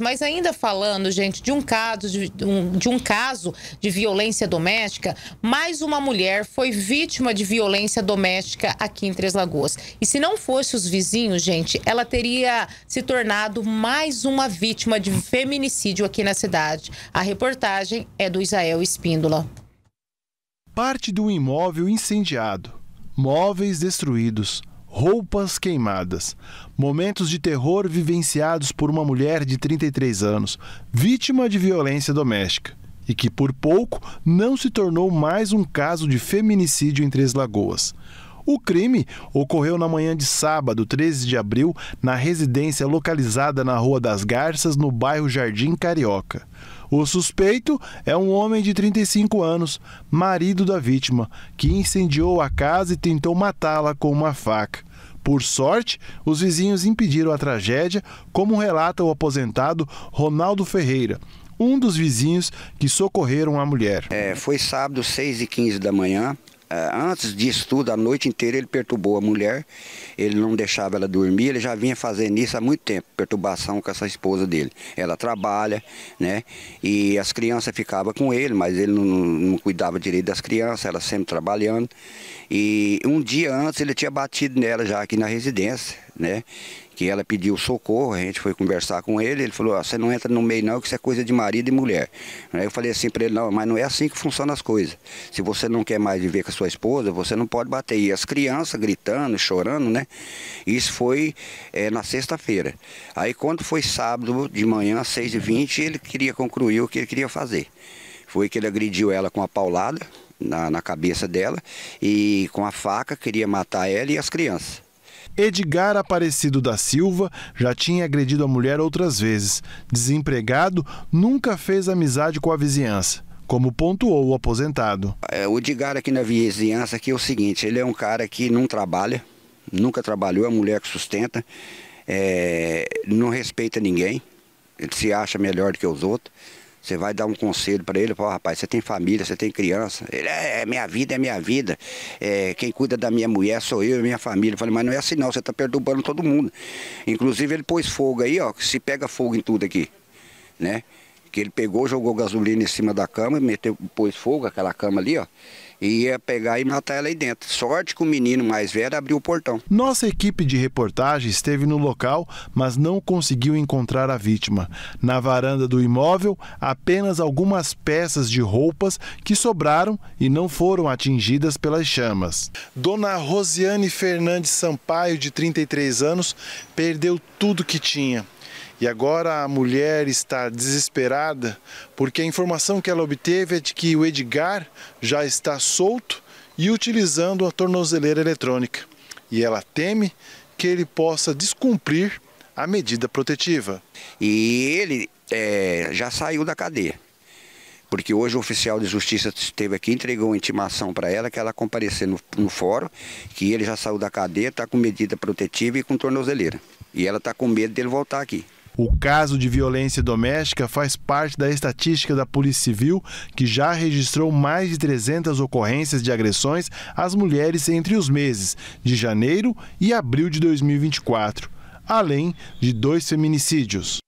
Mas ainda falando, gente, de um caso de, de, um caso de violência doméstica, mais uma mulher foi vítima de violência doméstica aqui em Três Lagoas. E se não fosse os vizinhos, gente, ela teria se tornado mais uma vítima de feminicídio aqui na cidade. A reportagem é do Isael Espíndola. Parte do imóvel incendiado, móveis destruídos, roupas queimadas, momentos de terror vivenciados por uma mulher de 33 anos, vítima de violência doméstica, e que por pouco não se tornou mais um caso de feminicídio em Três Lagoas. O crime ocorreu na manhã de sábado, 13 de abril, na residência localizada na Rua das Garças, no bairro Jardim Carioca. O suspeito é um homem de 35 anos, marido da vítima, que incendiou a casa e tentou matá-la com uma faca. Por sorte, os vizinhos impediram a tragédia, como relata o aposentado Ronaldo Ferreira, um dos vizinhos que socorreram a mulher. É, foi sábado, 6 e 15 da manhã. É, antes disso tudo, a noite inteira ele perturbou a mulher, ele não deixava ela dormir, ele já vinha fazendo isso há muito tempo, perturbação com essa esposa dele. Ela trabalha, né? E as crianças ficavam com ele, mas ele não, não cuidava direito das crianças, ela sempre trabalhando. E um dia antes ele tinha batido nela já aqui na residência né? Que ela pediu socorro, a gente foi conversar com ele, ele falou, você não entra no meio não, que isso é coisa de marido e mulher. Aí eu falei assim para ele, não, mas não é assim que funcionam as coisas. Se você não quer mais viver com a sua esposa, você não pode bater. E as crianças gritando, chorando, né? Isso foi é, na sexta-feira. Aí quando foi sábado de manhã, às 6h20, ele queria concluir o que ele queria fazer. Foi que ele agrediu ela com a paulada, na, na, cabeça dela e com a faca queria matar ela e as crianças. Edgar Aparecido da Silva já tinha agredido a mulher outras vezes. Desempregado, nunca fez amizade com a vizinhança como pontuou o aposentado. É, o Edgar aqui na vizinhança aqui é o seguinte, ele é um cara que não trabalha, nunca trabalhou, é mulher que sustenta, é, não respeita ninguém, ele se acha melhor do que os outros. Você vai dar um conselho para ele, fala, rapaz, você tem família, você tem criança. Ele, é, é, minha vida, é minha vida. É, quem cuida da minha mulher sou eu e minha família. Eu falei, mas não é assim não, você está perturbando todo mundo. Inclusive ele pôs fogo aí, ó, se pega fogo em tudo aqui, né? que ele pegou, jogou gasolina em cima da cama, meteu, pôs fogo aquela cama ali, ó, e ia pegar e matar ela aí dentro. Sorte que o menino mais velho abriu o portão. Nossa equipe de reportagem esteve no local, mas não conseguiu encontrar a vítima. Na varanda do imóvel, apenas algumas peças de roupas que sobraram e não foram atingidas pelas chamas. Dona Rosiane Fernandes Sampaio, de 33 anos, perdeu tudo que tinha e agora a mulher está desesperada porque a informação que ela obteve é de que o Edgar já está solto e utilizando a tornozeleira eletrônica. E ela teme que ele possa descumprir a medida protetiva. E ele é, já saiu da cadeia. Porque hoje o oficial de justiça esteve aqui, entregou uma intimação para ela que ela comparecer no, no fórum, que ele já saiu da cadeia, está com medida protetiva e com tornozeleira. E ela está com medo dele voltar aqui. O caso de violência doméstica faz parte da estatística da Polícia Civil, que já registrou mais de 300 ocorrências de agressões às mulheres entre os meses de janeiro e abril de 2024, além de dois feminicídios.